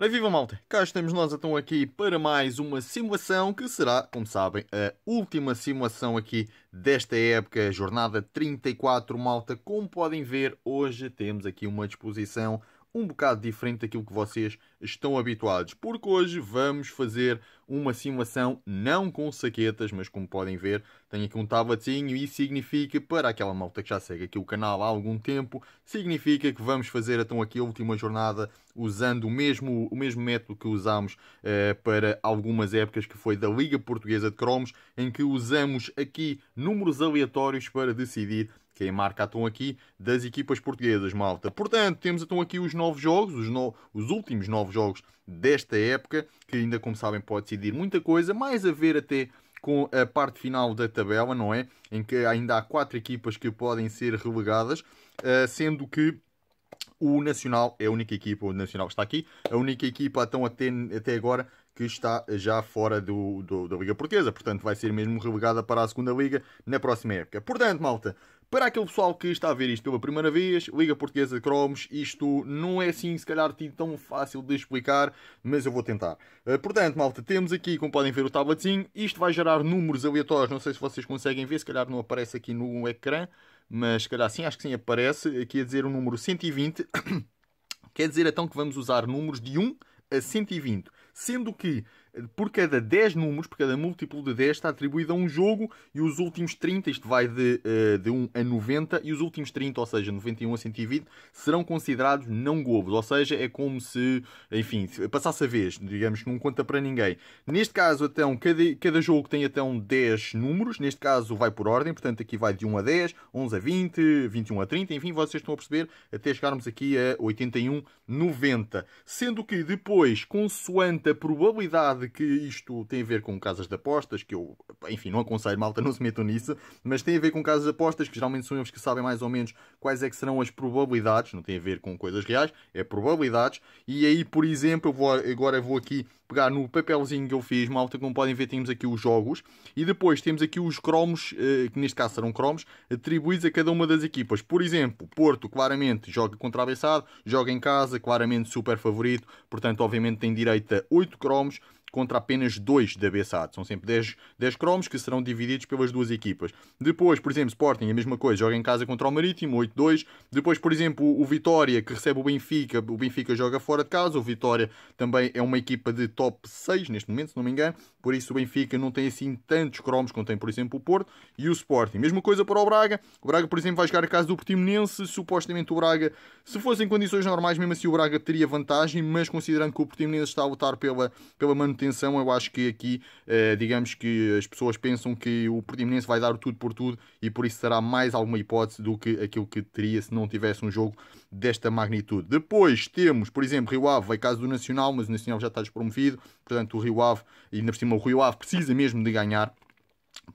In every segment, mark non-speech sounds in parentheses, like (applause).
Ora, viva malta! Cá estamos nós então aqui para mais uma simulação que será, como sabem, a última simulação aqui desta época, jornada 34 malta. Como podem ver, hoje temos aqui uma disposição um bocado diferente daquilo que vocês estão habituados, porque hoje vamos fazer uma simulação não com saquetas, mas como podem ver, tenho aqui um tabletinho e significa, para aquela malta que já segue aqui o canal há algum tempo, significa que vamos fazer então aqui a última jornada usando o mesmo, o mesmo método que usámos eh, para algumas épocas, que foi da Liga Portuguesa de Cromos, em que usamos aqui números aleatórios para decidir que é marca estão aqui das equipas portuguesas, malta. Portanto, temos então aqui os novos jogos, os, no... os últimos novos jogos desta época, que ainda, como sabem, pode decidir muita coisa, mais a ver até com a parte final da tabela, não é? Em que ainda há quatro equipas que podem ser relegadas, eh, sendo que o Nacional é a única equipa, o Nacional está aqui, a única equipa então até, até agora que está já fora do, do da Liga Portuguesa, portanto vai ser mesmo relegada para a segunda Liga na próxima época. Portanto, malta, para aquele pessoal que está a ver isto pela primeira vez, Liga Portuguesa de Cromos, isto não é assim, se calhar, tão fácil de explicar, mas eu vou tentar. Eh, portanto, malta, temos aqui, como podem ver, o tabletzinho. Isto vai gerar números aleatórios, não sei se vocês conseguem ver, se calhar não aparece aqui no ecrã, mas se calhar sim, acho que sim aparece. Aqui a dizer o número 120. (coughs) Quer dizer então que vamos usar números de 1 a 120. Sendo que por cada 10 números, por cada múltiplo de 10, está atribuído a um jogo e os últimos 30, isto vai de, eh, de 1 a 90, e os últimos 30, ou seja, 91 a 120, serão considerados não globos. Ou seja, é como se, enfim, passasse a vez, digamos que não conta para ninguém. Neste caso, então, cada, cada jogo tem então 10 números, neste caso vai por ordem, portanto aqui vai de 1 a 10, 11 a 20, 21 a 30, enfim, vocês estão a perceber, até chegarmos aqui a 81, 90. Sendo que depois, consoante a probabilidade que isto tem a ver com casas de apostas, que eu, enfim, não aconselho, malta, não se metam nisso, mas tem a ver com casas de apostas, que geralmente são eles que sabem mais ou menos quais é que serão as probabilidades, não tem a ver com coisas reais, é probabilidades, e aí, por exemplo, eu vou, agora vou aqui pegar no papelzinho que eu fiz, malta, como podem ver, temos aqui os jogos, e depois temos aqui os cromos, eh, que neste caso serão cromos, atribuídos a cada uma das equipas. Por exemplo, Porto, claramente, joga contra Abençado, joga em casa, claramente super favorito, portanto, obviamente tem direito a 8 cromos, contra apenas 2 da Bessade. São sempre 10, 10 cromos que serão divididos pelas duas equipas. Depois, por exemplo, Sporting, a mesma coisa, joga em casa contra o Marítimo, 8-2. Depois, por exemplo, o Vitória, que recebe o Benfica, o Benfica joga fora de casa. O Vitória também é uma equipa de top 6 neste momento, se não me engano. Por isso, o Benfica não tem assim tantos cromos como tem, por exemplo, o Porto e o Sporting. Mesma coisa para o Braga. O Braga, por exemplo, vai jogar a casa do Portimonense. Supostamente, o Braga, se fosse em condições normais, mesmo assim, o Braga teria vantagem, mas considerando que o Portimonense está a lutar pela, pela manutenção manutenção, eu acho que aqui, eh, digamos que as pessoas pensam que o Portimonense vai dar o tudo por tudo e por isso terá mais alguma hipótese do que aquilo que teria se não tivesse um jogo desta magnitude. Depois temos, por exemplo, Rio Ave, vai caso do Nacional, mas o Nacional já está despromovido, portanto o Rio Ave, e ainda por cima o Rio Ave precisa mesmo de ganhar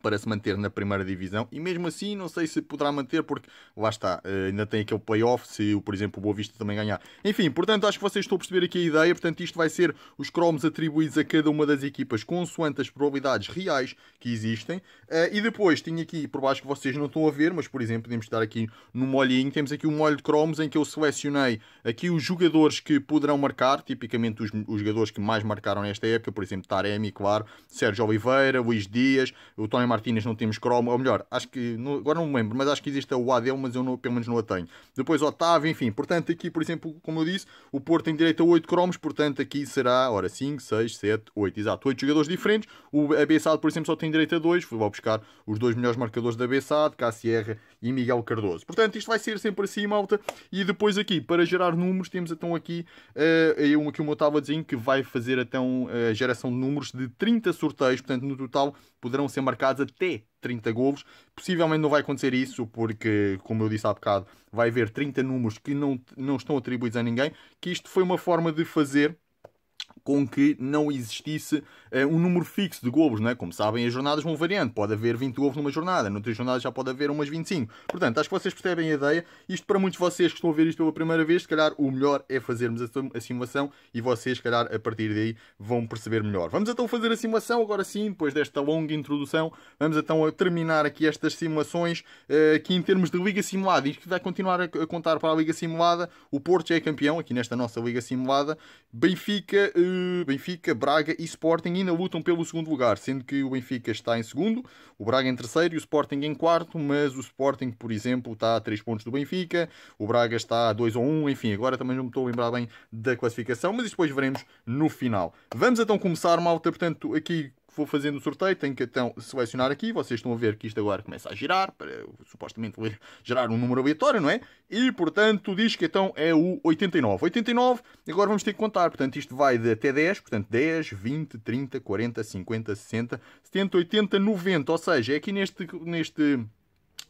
para se manter na primeira divisão e mesmo assim não sei se poderá manter porque lá está, eh, ainda tem aquele playoff se por exemplo o Boa Vista também ganhar enfim, portanto acho que vocês estão a perceber aqui a ideia portanto isto vai ser os cromos atribuídos a cada uma das equipas consoante as probabilidades reais que existem eh, e depois tenho aqui por baixo que vocês não estão a ver mas por exemplo podemos estar aqui no molhinho temos aqui um molho de cromos em que eu selecionei aqui os jogadores que poderão marcar tipicamente os, os jogadores que mais marcaram nesta época por exemplo Taremi, claro, Sérgio Oliveira Luís Dias, o Tony Martinez não temos Chrome, ou melhor, acho que, não, agora não me lembro, mas acho que existe o AD, é mas eu não, pelo menos não a tenho. Depois Otávio, enfim, portanto aqui, por exemplo, como eu disse, o Porto tem direito a 8 cromos, portanto aqui será, ora, 5, 6, 7, 8, exato, 8 jogadores diferentes. O ABSAD, por exemplo, só tem direito a 2, vou buscar os dois melhores marcadores da ABSAD, Cassierra e Miguel Cardoso. Portanto, isto vai ser sempre assim, malta, e depois aqui, para gerar números, temos então aqui, uh, aqui o meu tabletzinho que vai fazer então a geração de números de 30 sorteios, portanto no total poderão ser marcados marcados até 30 golos. Possivelmente não vai acontecer isso, porque, como eu disse há bocado, vai haver 30 números que não, não estão atribuídos a ninguém. Que isto foi uma forma de fazer com que não existisse eh, um número fixo de Globos. Né? Como sabem, as jornadas vão variando. Pode haver 20 Globos numa jornada, noutra jornada já pode haver umas 25. Portanto, acho que vocês percebem a ideia. Isto para muitos de vocês que estão a ver isto pela primeira vez, se calhar o melhor é fazermos a simulação e vocês, se calhar, a partir daí vão perceber melhor. Vamos então fazer a simulação, agora sim, depois desta longa introdução, vamos então a terminar aqui estas simulações eh, que em termos de Liga Simulada, isto que vai continuar a, a contar para a Liga Simulada, o Porto já é campeão aqui nesta nossa Liga Simulada, Benfica... Eh, Benfica, Braga e Sporting ainda lutam pelo segundo lugar, sendo que o Benfica está em segundo, o Braga em terceiro e o Sporting em quarto, mas o Sporting, por exemplo, está a 3 pontos do Benfica, o Braga está a 2 ou 1, enfim, agora também não me estou a lembrar bem da classificação, mas isso depois veremos no final. Vamos então começar, malta, portanto, aqui vou fazendo o sorteio, tenho que então selecionar aqui, vocês estão a ver que isto agora começa a girar, para, supostamente gerar um número aleatório, não é? E, portanto, diz que então é o 89. 89, agora vamos ter que contar, portanto, isto vai de até 10, portanto, 10, 20, 30, 40, 50, 60, 70, 80, 90, ou seja, é aqui neste... neste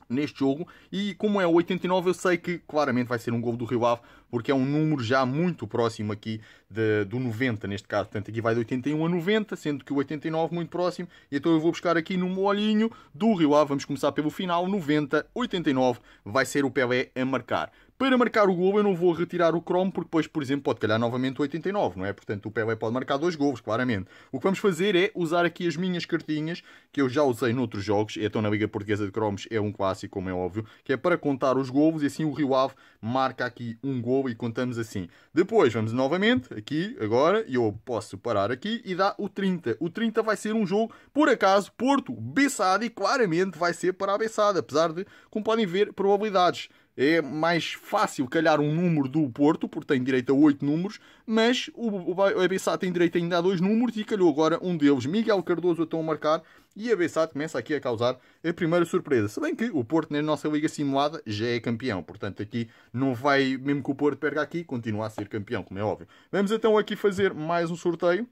neste jogo. E como é 89, eu sei que claramente vai ser um gol do Rio Ave, porque é um número já muito próximo aqui de, do 90, neste caso. Portanto, aqui vai de 81 a 90, sendo que o 89 muito próximo. E então eu vou buscar aqui no molhinho do Rio Ave. Vamos começar pelo final. 90, 89 vai ser o Pelé a marcar. Para marcar o gol, eu não vou retirar o Chrome, porque depois, por exemplo, pode calhar novamente o 89, não é? Portanto, o Pele pode marcar dois gols, claramente. O que vamos fazer é usar aqui as minhas cartinhas, que eu já usei noutros jogos, então na Liga Portuguesa de Cromos é um clássico, como é óbvio, que é para contar os golos, e assim o Rio Ave marca aqui um gol e contamos assim. Depois, vamos novamente, aqui, agora, e eu posso parar aqui, e dá o 30. O 30 vai ser um jogo, por acaso, Porto, Bessada, e claramente vai ser para a Bessada, apesar de, como podem ver, probabilidades. É mais fácil calhar um número do Porto, porque tem direito a oito números, mas o, o, tem direito ainda a dois números e calhou agora um deles. Miguel Cardoso estão a marcar e a Abessat começa aqui a causar a primeira surpresa. Se bem que o Porto, na nossa Liga Simulada, já é campeão. Portanto, aqui não vai, mesmo que o Porto perca aqui, continuar a ser campeão, como é óbvio. Vamos então aqui fazer mais um sorteio.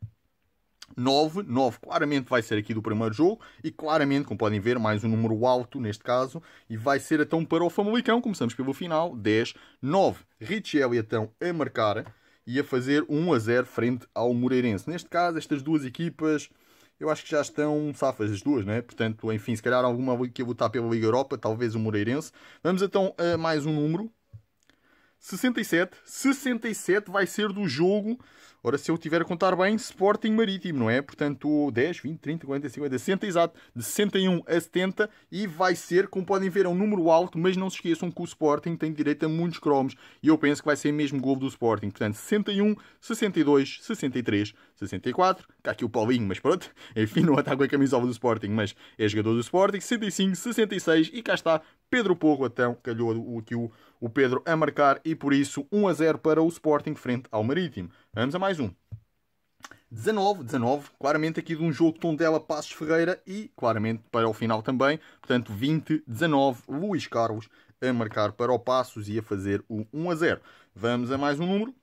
9, 9 claramente vai ser aqui do primeiro jogo e claramente, como podem ver, mais um número alto neste caso e vai ser então para o Famalicão, começamos pelo final, 10, 9. e então a marcar e a fazer 1 a 0 frente ao Moreirense. Neste caso, estas duas equipas eu acho que já estão safas as duas, né? Portanto, enfim, se calhar alguma que eu votar pela Liga Europa, talvez o Moreirense. Vamos então a mais um número. 67. 67 vai ser do jogo Ora, se eu tiver a contar bem, Sporting Marítimo, não é? Portanto, 10, 20, 30, 40, 50, 60, exato, de 61 a 70 e vai ser, como podem ver, é um número alto, mas não se esqueçam que o Sporting tem direito a muitos cromos e eu penso que vai ser mesmo gol do Sporting. Portanto, 61, 62, 63, 64, cá aqui o Paulinho, mas pronto, (laughs) enfim, não está com a camisola do Sporting, mas é jogador do Sporting, 65, 66 e cá está Pedro Porro, então, calhou aqui o, o Pedro a marcar e por isso 1 a 0 para o Sporting frente ao Marítimo. Vamos a mais um. 19, 19, claramente aqui de um jogo Tondela Passos Ferreira e claramente para o final também, portanto 20, 19, Luís Carlos a marcar para o Passos e a fazer o 1 a 0. Vamos a mais um número.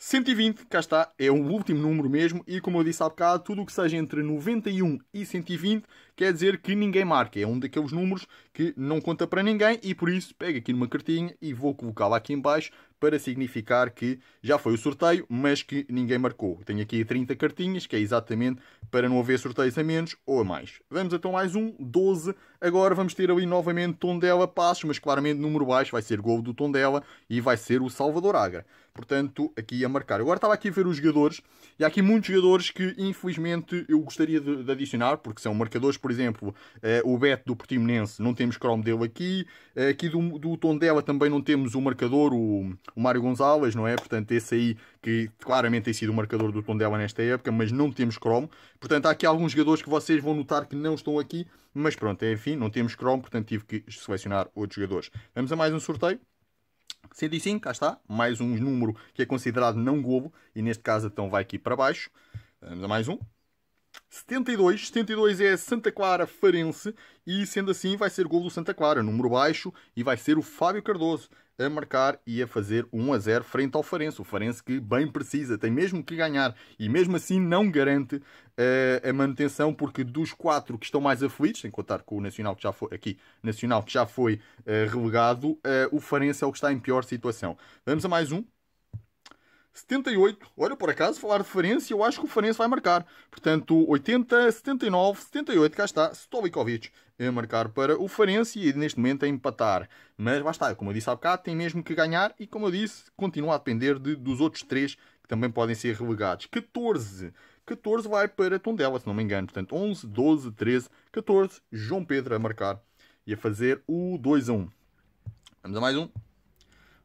120, cá está, é o último número mesmo, e como eu disse há bocado, tudo o que seja entre 91 e 120 quer dizer que ninguém marca. É um daqueles números que não conta para ninguém e por isso pego aqui numa cartinha e vou colocá-la aqui em baixo para significar que já foi o sorteio, mas que ninguém marcou. Tenho aqui 30 cartinhas, que é exatamente para não haver sorteios a menos ou a mais. Vamos então mais um, 12. Agora vamos ter ali novamente Tondela Passos, mas claramente número baixo vai ser gol do Tondela e vai ser o Salvador Agra. Portanto, aqui a marcar. Agora estava aqui a ver os jogadores, e há aqui muitos jogadores que, infelizmente, eu gostaria de, de adicionar, porque são marcadores, por exemplo, eh, o Beto do Portimonense, não temos Chrome dele aqui, eh, aqui do, do Tondela também não temos o marcador, o, o Mário Gonzalez, não é? Portanto, esse aí que claramente tem sido o marcador do Tondela nesta época, mas não temos Chrome. Portanto, há aqui alguns jogadores que vocês vão notar que não estão aqui, mas pronto, enfim, não temos Chrome, portanto tive que selecionar outros jogadores. Vamos a mais um sorteio. 105, cá está, mais um número que é considerado não globo, e neste caso então vai aqui para baixo, vamos a mais um, 72. 72 é Santa Clara Farense e, sendo assim, vai ser gol do Santa Clara, número baixo, e vai ser o Fábio Cardoso a marcar e a fazer 1 a 0 frente ao Farense. O Farense que bem precisa, tem mesmo que ganhar e mesmo assim não garante uh, a manutenção, porque dos quatro que estão mais aflitos, sem contar com o Nacional que já foi aqui, Nacional que já foi uh, relegado, uh, o Farense é o que está em pior situação. Vamos a mais um 78. Olha, por acaso, falar de Ferenc, eu acho que o Ferenc vai marcar. Portanto, 80, 79, 78, cá está Stolikovic a marcar para o Ferenc e neste momento a empatar. Mas basta, como eu disse há bocado, tem mesmo que ganhar e, como eu disse, continua a depender de, dos outros três que também podem ser relegados. 14. 14 vai para Tondela, se não me engano. Portanto, 11, 12, 13, 14. João Pedro a marcar e a fazer o 2 a 1. Vamos a mais um.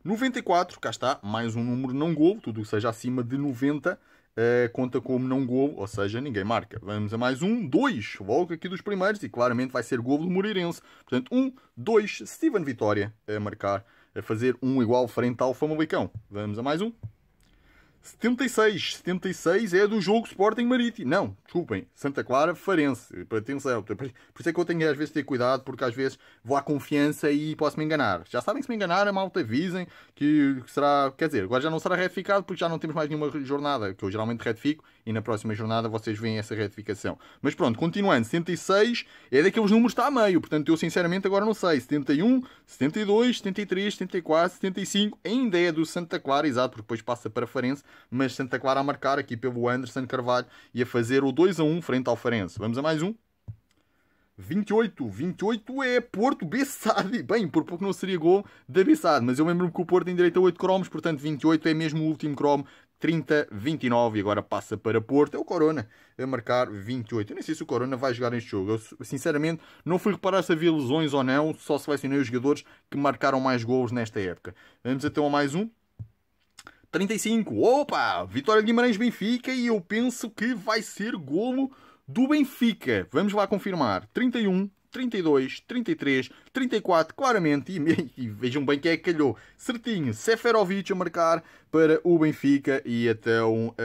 94, cá está, mais um número não gol, tudo que seja acima de 90 eh, conta como não gol, ou seja, ninguém marca. Vamos a mais um, 2, volta aqui dos primeiros, e claramente vai ser gol do Moreirense. Portanto, 1, um, 2, Steven Vitória a marcar, a fazer um igual frente ao Famalicão. Vamos a mais um, 76. 76 é do jogo Sporting Marítimo. Não, desculpem. Santa Clara Farense. Atenção. Por isso é que eu tenho às vezes de ter cuidado, porque às vezes vou à confiança e posso me enganar. Já sabem se me enganar, a malta avisem que será. Quer dizer, agora já não será retificado porque já não temos mais nenhuma jornada, que eu geralmente retifico e na próxima jornada vocês veem essa retificação. Mas pronto, continuando, 76 é daqueles números que está a meio, portanto eu sinceramente agora não sei. 71, 72, 73, 74, 75, ainda é do Santa Clara, exato, porque depois passa para Farense, mas Santa Clara a marcar aqui pelo Anderson Carvalho e a fazer o 2 a 1 frente ao Farense. Vamos a mais um? 28, 28 é Porto Bessade. (laughs) Bem, por pouco não seria gol da Bessade, mas eu lembro-me que o Porto direito a 8 cromos, portanto 28 é mesmo o último cromo 30, 29 e agora passa para Porto. É o Corona a marcar 28. Eu nem sei se o Corona vai jogar neste jogo. Eu, sinceramente, não fui reparar se havia lesões ou não. Só selecionei os jogadores que marcaram mais gols nesta época. Vamos então a mais um. 35. Opa! Vitória de Guimarães Benfica e eu penso que vai ser golo do Benfica. Vamos lá confirmar. 31, 32, 33, 34, claramente, e, e vejam bem que é que calhou certinho Seferovic a marcar para o Benfica e até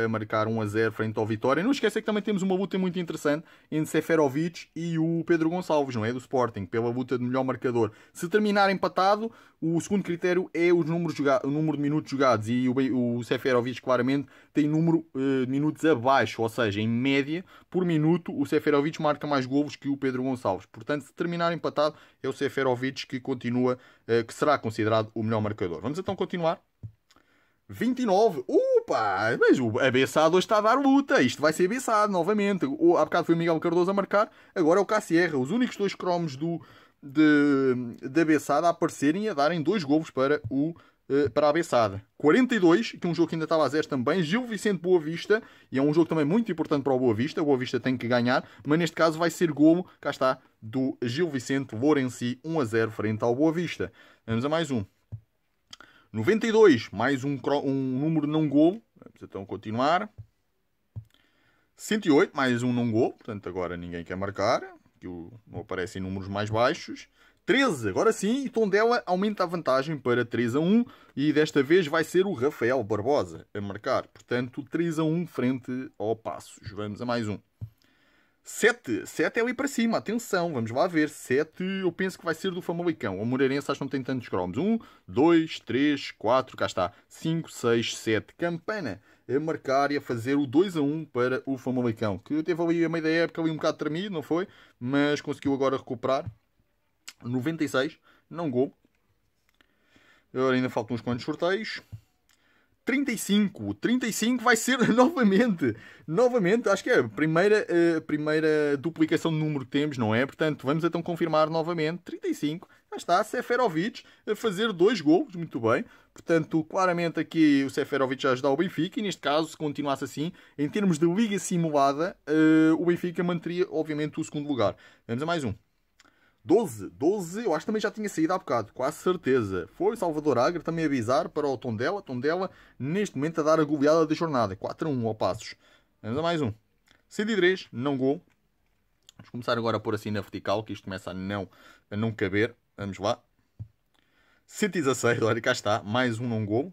a marcar 1 a 0 frente ao Vitória. Não esqueça que também temos uma luta muito interessante entre Seferovic e o Pedro Gonçalves, não é? Do Sporting, pela luta de melhor marcador. Se terminar empatado, o segundo critério é os números o número de minutos jogados e o, o Seferovic claramente tem número uh, de minutos abaixo, ou seja, em média, por minuto, o Seferovic marca mais golos que o Pedro Gonçalves. Portanto, Portanto, se terminar empatado, é o Seferovic que continua, eh, que será considerado o melhor marcador. Vamos então continuar. 29. Opa! Mas o abençado hoje está a dar luta. Isto vai ser abençado novamente. O, há bocado foi o Miguel Cardoso a marcar. Agora é o KCR. Os únicos dois cromos do, de, de a aparecerem e a darem dois golos para o eh, para a Bessade. 42, que é um jogo que ainda estava a zero também. Gil Vicente Boa Vista, e é um jogo também muito importante para o Boa Vista. O Boa Vista tem que ganhar, mas neste caso vai ser golo, cá está, do Gil Vicente Lourenci, 1 a 0 frente ao Boa Vista. Vamos a mais um. 92, mais um, um número não golo. Vamos então continuar. 108, mais um não gol, portanto agora ninguém quer marcar, que não aparecem números mais baixos. 13. Agora sim, e Tondela aumenta a vantagem para 3 a 1 e desta vez vai ser o Rafael Barbosa a marcar. Portanto, 3 a 1 frente ao Passos. Vamos a mais um. 7. 7 é ali para cima. Atenção, vamos lá ver. 7 eu penso que vai ser do Famalicão. O Moreirense acho que não tem tantos cromos. 1, 2, 3, 4, cá está. 5, 6, 7. Campana a marcar e a fazer o 2 a 1 para o Famalicão. Que teve ali a meia da época ali um bocado tremido, não foi? Mas conseguiu agora recuperar. 96, não gol. Agora ainda faltam uns quantos sorteios. 35, 35 vai ser (laughs) novamente, novamente, acho que é a primeira, a eh, primeira duplicação de número que temos, não é? Portanto, vamos então confirmar novamente, 35, já está, Seferovic a fazer dois gols, muito bem. Portanto, claramente aqui o Seferovic a ajudar o Benfica e neste caso, se continuasse assim, em termos de liga simulada, eh, o Benfica manteria obviamente o segundo lugar. Vamos a mais um. 12, 12, eu acho que também já tinha saído há bocado, quase certeza. Foi o Salvador Agra também avisar para o Tondela, Tondela neste momento a dar a goleada da jornada, 4 a 1 ao Passos. Vamos a mais um. 103, não gol. Vamos começar agora a pôr assim na vertical, que isto começa a não, a não caber. Vamos lá. 116, olha cá está, mais um não gol.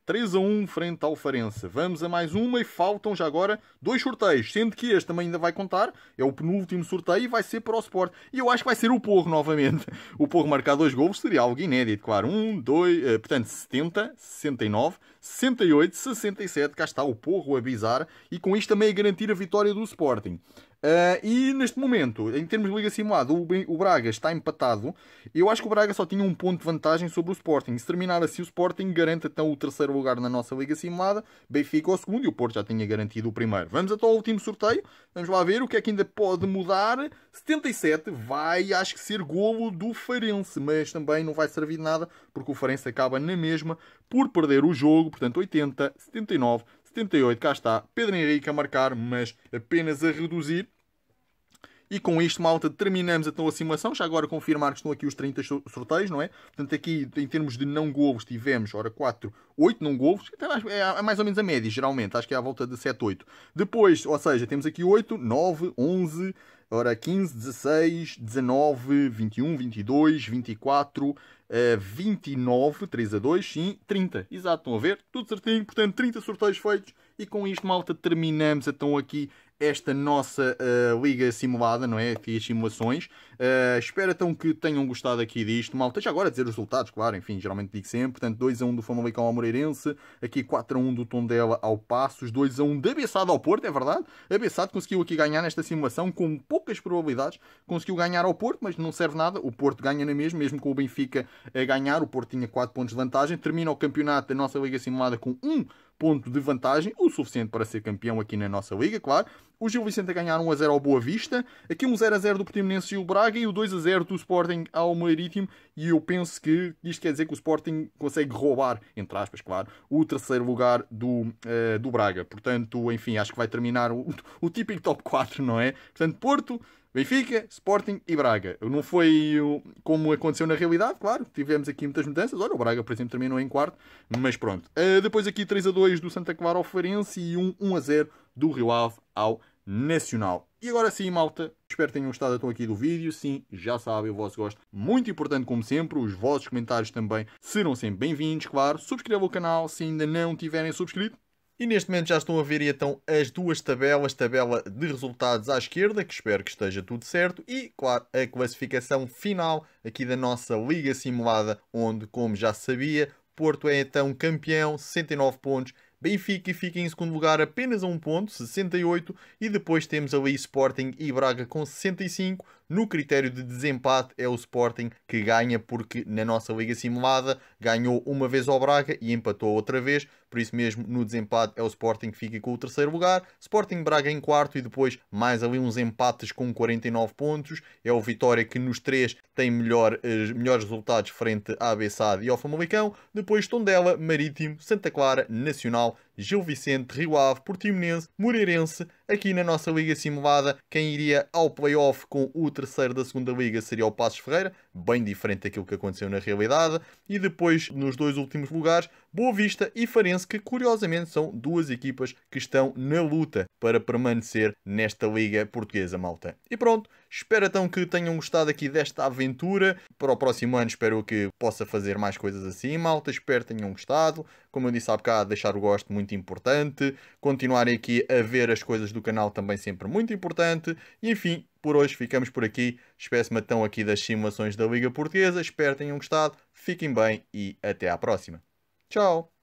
3 a 1 frente ao Farense. Vamos a mais uma e faltam já agora dois sorteios, sendo que este também ainda vai contar, é o penúltimo sorteio e vai ser para o Sport. E eu acho que vai ser o Porro (laughs) novamente. O Porro marcar dois gols seria algo inédito, claro. Um, dois, uh, portanto, 70, 69, 68, 67. Cá está o Porro a avisar e com isto também a garantir a vitória do Sporting. Uh, e neste momento, em termos de Liga Simulada, o Braga está empatado. Eu acho que o Braga só tinha um ponto de vantagem sobre o Sporting. Se terminar assim, o Sporting garante então o terceiro lugar na nossa Liga Simulada. Benfica o segundo e o Porto já tinha garantido o primeiro. Vamos até então ao último sorteio. Vamos lá ver o que é que ainda pode mudar. 77 vai, acho que, ser golo do Farense, mas também não vai servir de nada porque o Farense acaba na mesma por perder o jogo. Portanto, 80, 79, 78, cá está. Pedro Henrique a marcar, mas apenas a reduzir. E com isto, malta, terminamos então a simulação. Já agora confirmar que estão aqui os 30 sorteios, não é? Portanto, aqui, em termos de não golos, tivemos, ora, 4, 8 não golos. É, é mais ou menos a média, geralmente. Acho que é à volta de 7, 8. Depois, ou seja, temos aqui 8, 9, 11, ora, 15, 16, 19, 21, 22, 24, Uh, 29, 3 a 2, sim, 30. Exato, estão a ver? Tudo certinho, portanto, 30 sorteios feitos. E com isto, malta, terminamos então aqui esta nossa uh, liga simulada, não é? Aqui as simulações. Uh, espero então que tenham gostado aqui disto. Malta, já agora a dizer os resultados, claro, enfim, geralmente digo sempre. Portanto, 2 a 1 do Famalicão ao Moreirense, aqui 4 a 1 do Tondela ao Passos, 2 a 1 da Bessado ao Porto, é verdade. A Bessado conseguiu aqui ganhar nesta simulação com poucas probabilidades. Conseguiu ganhar ao Porto, mas não serve nada. O Porto ganha na mesma, mesmo com o Benfica a ganhar. O Porto tinha 4 pontos de vantagem. Termina o campeonato da nossa liga simulada com 1 ponto de vantagem, o suficiente para ser campeão aqui na nossa liga, claro. O Gil Vicente a ganhar 1 a 0 ao Boa Vista, aqui um 0 a 0 do Portimonense e o Braga e o 2 a 0 do Sporting ao Marítimo. E eu penso que isto quer dizer que o Sporting consegue roubar, entre aspas, claro, o terceiro lugar do, uh, do Braga. Portanto, enfim, acho que vai terminar o, o típico top 4, não é? Portanto, Porto, Benfica, Sporting e Braga. Não foi como aconteceu na realidade, claro. Tivemos aqui muitas mudanças. Olha, o Braga, por exemplo, terminou em quarto, mas pronto. Uh, depois aqui 3 a 2 do Santa Clara ao Farense e um 1 a 0 do Rio Ave ao Nacional. E agora sim, malta, espero que tenham gostado até aqui do vídeo. Sim, já sabem, o vosso gosto muito importante como sempre. Os vossos comentários também serão sempre bem-vindos, claro. Subscrevam o canal se ainda não tiverem subscrito. E neste momento já estão a ver então as duas tabelas, tabela de resultados à esquerda, que espero que esteja tudo certo, e claro, a classificação final aqui da nossa Liga Simulada, onde, como já sabia, Porto é então campeão, 69 pontos, Benfica fica em segundo lugar apenas a um ponto, 68, e depois temos ali Sporting e Braga com 65, no critério de desempate é o Sporting que ganha porque na nossa liga simulada ganhou uma vez ao Braga e empatou outra vez. Por isso mesmo no desempate é o Sporting que fica com o terceiro lugar. Sporting Braga em quarto e depois mais ali uns empates com 49 pontos. É o Vitória que nos três tem melhor, eh, melhores resultados frente à Bessade e ao Famalicão. Depois Tondela, Marítimo, Santa Clara, Nacional Gil Vicente, Rio Ave, Portimonense, Moreirense. Aqui na nossa liga simulada, quem iria ao Playoff com o terceiro da segunda liga seria o Passos Ferreira, bem diferente daquilo que aconteceu na realidade. E depois, nos dois últimos lugares, Boa Vista e Farense, que curiosamente são duas equipas que estão na luta para permanecer nesta Liga Portuguesa, malta. E pronto, espero então que tenham gostado aqui desta aventura. Para o próximo ano espero que possa fazer mais coisas assim, malta. Espero que tenham gostado. Como eu disse há bocado, deixar o gosto muito importante. Continuarem aqui a ver as coisas do canal também sempre muito importante. E, enfim, por hoje ficamos por aqui. espero me então aqui das simulações da Liga Portuguesa. Espero que tenham gostado. Fiquem bem e até à próxima. Tchau!